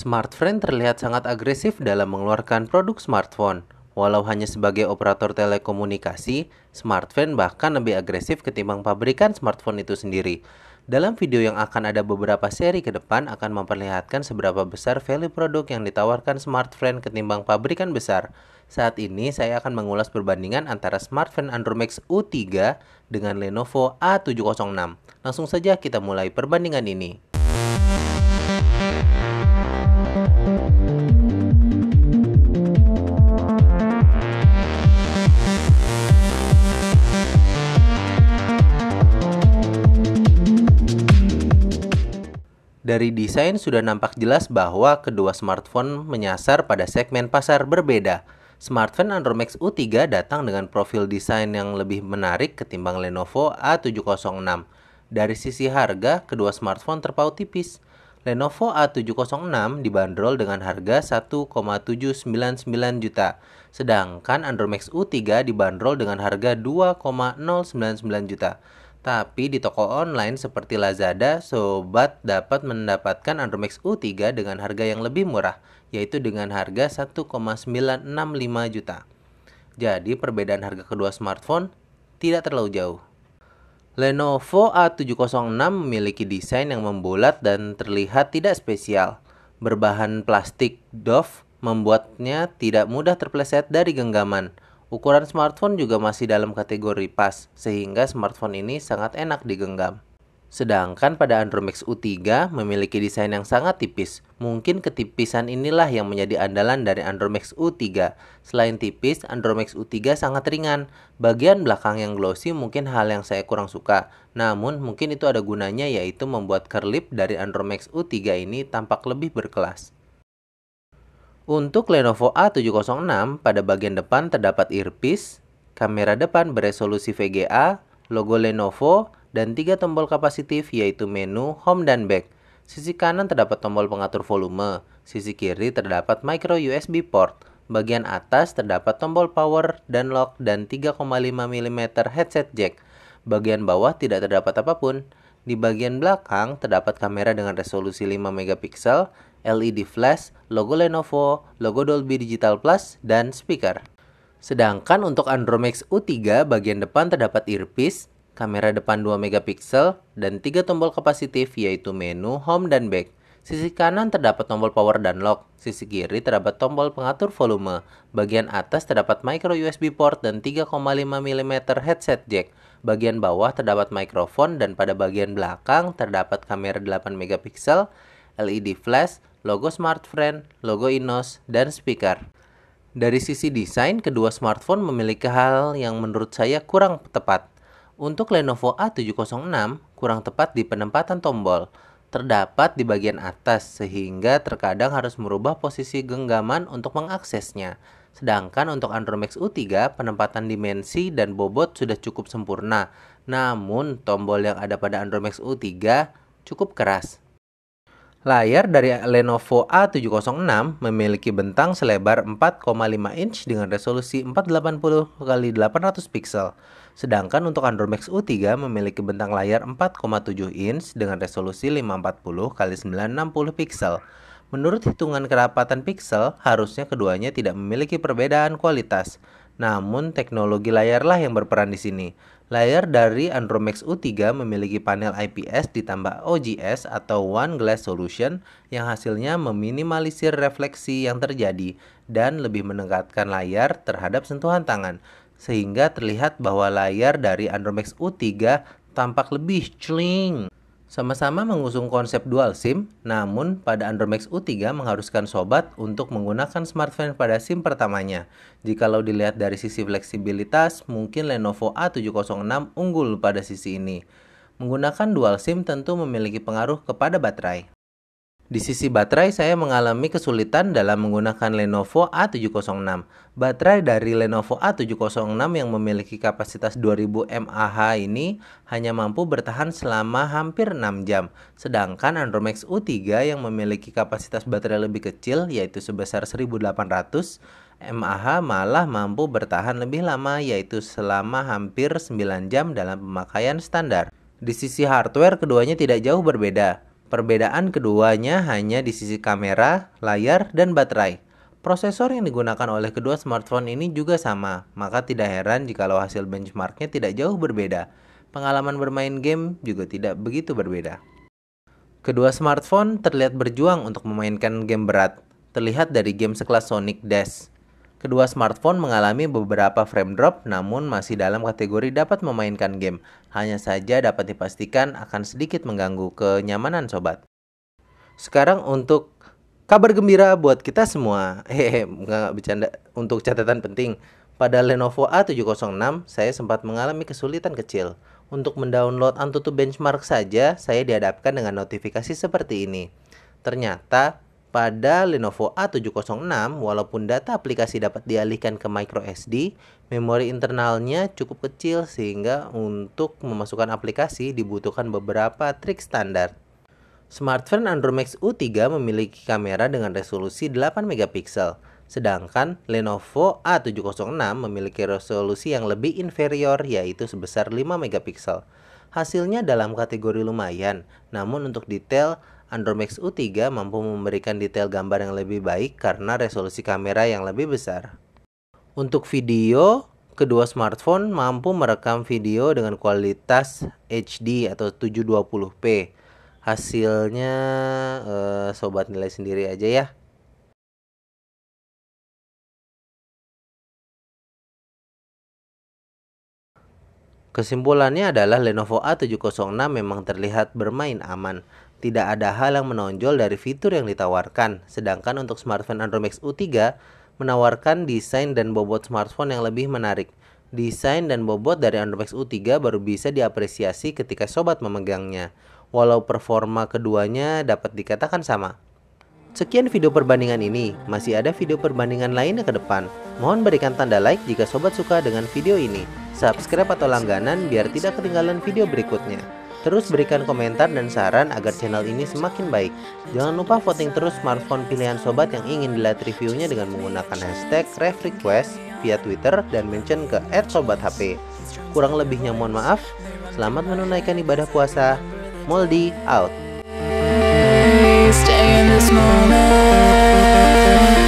Smartfren terlihat sangat agresif dalam mengeluarkan produk smartphone. Walau hanya sebagai operator telekomunikasi, Smartfren bahkan lebih agresif ketimbang pabrikan smartphone itu sendiri. Dalam video yang akan ada beberapa seri ke depan akan memperlihatkan seberapa besar value produk yang ditawarkan Smartfren ketimbang pabrikan besar. Saat ini saya akan mengulas perbandingan antara Smartfren Andromax U3 dengan Lenovo A706. Langsung saja kita mulai perbandingan ini. Dari desain sudah nampak jelas bahwa kedua smartphone menyasar pada segmen pasar berbeda. Smartphone Android Max U3 datang dengan profil desain yang lebih menarik ketimbang Lenovo A706. Dari sisi harga, kedua smartphone terpaut tipis. Lenovo A706 dibanderol dengan harga 1,799 juta, sedangkan Android Max U3 dibanderol dengan harga 2,099 juta. Tapi di toko online seperti Lazada, sobat dapat mendapatkan Andromax U3 dengan harga yang lebih murah, yaitu dengan harga 1,965 juta. Jadi perbedaan harga kedua smartphone tidak terlalu jauh. Lenovo A706 memiliki desain yang membulat dan terlihat tidak spesial. Berbahan plastik doff membuatnya tidak mudah terpleset dari genggaman. Ukuran smartphone juga masih dalam kategori pas, sehingga smartphone ini sangat enak digenggam. Sedangkan pada Android Max U3 memiliki desain yang sangat tipis. Mungkin ketipisan inilah yang menjadi andalan dari Android Max U3. Selain tipis, Android Max U3 sangat ringan. Bagian belakang yang glossy mungkin hal yang saya kurang suka. Namun mungkin itu ada gunanya yaitu membuat kerlip dari Android Max U3 ini tampak lebih berkelas. Untuk Lenovo A706, pada bagian depan terdapat earpiece, kamera depan beresolusi VGA, logo Lenovo, dan tiga tombol kapasitif yaitu menu, home, dan back. Sisi kanan terdapat tombol pengatur volume, sisi kiri terdapat micro USB port, bagian atas terdapat tombol power dan lock dan 3,5 mm headset jack. Bagian bawah tidak terdapat apapun. Di bagian belakang terdapat kamera dengan resolusi 5 megapiksel LED flash, logo Lenovo, logo Dolby Digital Plus, dan speaker. Sedangkan untuk Andromax U3 bagian depan terdapat earpiece, kamera depan 2 mp dan 3 tombol kapasitif yaitu menu, home dan back. Sisi kanan terdapat tombol power dan lock, sisi kiri terdapat tombol pengatur volume, bagian atas terdapat micro USB port dan 3,5 mm headset jack, bagian bawah terdapat mikrofon dan pada bagian belakang terdapat kamera 8 mp LED flash, logo smartfren, logo Inos, dan speaker. Dari sisi desain, kedua smartphone memiliki hal yang menurut saya kurang tepat. Untuk Lenovo A706, kurang tepat di penempatan tombol. Terdapat di bagian atas, sehingga terkadang harus merubah posisi genggaman untuk mengaksesnya. Sedangkan untuk Android Max U3, penempatan dimensi dan bobot sudah cukup sempurna. Namun, tombol yang ada pada Android Max U3 cukup keras. Layar dari Lenovo A706 memiliki bentang selebar 4,5 inch dengan resolusi 480 x 800 pixel. Sedangkan untuk Android Max U3 memiliki bentang layar 4,7 inch dengan resolusi 540 x 960 pixel. Menurut hitungan kerapatan pixel, harusnya keduanya tidak memiliki perbedaan kualitas. Namun teknologi layarlah yang berperan di sini. Layar dari Andromax U3 memiliki panel IPS ditambah OGS atau One Glass Solution yang hasilnya meminimalisir refleksi yang terjadi dan lebih mendekatkan layar terhadap sentuhan tangan sehingga terlihat bahwa layar dari Andromax U3 tampak lebih celing. Sama-sama mengusung konsep dual SIM, namun pada Android Max U3 mengharuskan sobat untuk menggunakan smartphone pada SIM pertamanya. Jikalau dilihat dari sisi fleksibilitas, mungkin Lenovo A706 unggul pada sisi ini. Menggunakan dual SIM tentu memiliki pengaruh kepada baterai. Di sisi baterai, saya mengalami kesulitan dalam menggunakan Lenovo A706. Baterai dari Lenovo A706 yang memiliki kapasitas 2000 mAh ini hanya mampu bertahan selama hampir 6 jam. Sedangkan Andromax U3 yang memiliki kapasitas baterai lebih kecil yaitu sebesar 1800 mAh malah mampu bertahan lebih lama yaitu selama hampir 9 jam dalam pemakaian standar. Di sisi hardware keduanya tidak jauh berbeda. Perbedaan keduanya hanya di sisi kamera, layar, dan baterai. Prosesor yang digunakan oleh kedua smartphone ini juga sama, maka tidak heran jika hasil benchmarknya tidak jauh berbeda. Pengalaman bermain game juga tidak begitu berbeda. Kedua smartphone terlihat berjuang untuk memainkan game berat, terlihat dari game sekelas Sonic Dash Kedua smartphone mengalami beberapa frame drop namun masih dalam kategori dapat memainkan game. Hanya saja dapat dipastikan akan sedikit mengganggu kenyamanan sobat. Sekarang untuk kabar gembira buat kita semua. Hehe, nggak bercanda. Untuk catatan penting, pada Lenovo A706 saya sempat mengalami kesulitan kecil. Untuk mendownload Antutu Benchmark saja, saya dihadapkan dengan notifikasi seperti ini. Ternyata pada Lenovo A706, walaupun data aplikasi dapat dialihkan ke microSD, memori internalnya cukup kecil sehingga untuk memasukkan aplikasi dibutuhkan beberapa trik standar. Smartphone Android Max U3 memiliki kamera dengan resolusi 8 megapiksel, sedangkan Lenovo A706 memiliki resolusi yang lebih inferior yaitu sebesar 5 megapiksel. Hasilnya dalam kategori lumayan, namun untuk detail Andromax U3 mampu memberikan detail gambar yang lebih baik karena resolusi kamera yang lebih besar. Untuk video, kedua smartphone mampu merekam video dengan kualitas HD atau 720p. Hasilnya eh, sobat nilai sendiri aja ya. Kesimpulannya adalah Lenovo A706 memang terlihat bermain aman. Tidak ada hal yang menonjol dari fitur yang ditawarkan, sedangkan untuk smartphone Android Max U3 menawarkan desain dan bobot smartphone yang lebih menarik. Desain dan bobot dari Android Max U3 baru bisa diapresiasi ketika sobat memegangnya, walau performa keduanya dapat dikatakan sama. Sekian video perbandingan ini, masih ada video perbandingan lainnya ke depan. Mohon berikan tanda like jika sobat suka dengan video ini. Subscribe atau langganan biar tidak ketinggalan video berikutnya. Terus berikan komentar dan saran agar channel ini semakin baik. Jangan lupa voting terus smartphone pilihan sobat yang ingin dilihat reviewnya dengan menggunakan hashtag refrequest via Twitter dan mention ke @sobathp. Kurang lebihnya mohon maaf. Selamat menunaikan ibadah puasa. Moldi out. in this moment